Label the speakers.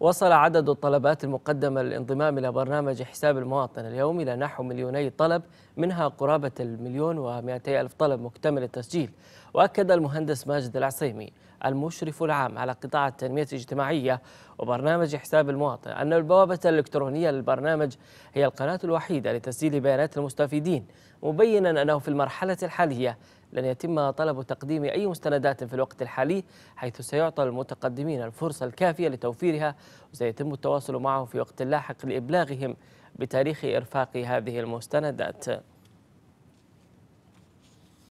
Speaker 1: وصل عدد الطلبات المقدمة للانضمام إلى برنامج حساب المواطن اليوم إلى نحو مليوني طلب منها قرابة المليون ومائتي ألف طلب مكتمل التسجيل وأكد المهندس ماجد العصيمي المشرف العام على قطاع التنمية الاجتماعية وبرنامج حساب المواطن أن البوابة الإلكترونية للبرنامج هي القناة الوحيدة لتسجيل بيانات المستفيدين مبينا أنه في المرحلة الحالية لن يتم طلب تقديم أي مستندات في الوقت الحالي حيث سيعطى المتقدمين الفرصة الكافية لتوفيرها وسيتم التواصل معهم في وقت لاحق لإبلاغهم بتاريخ إرفاق هذه المستندات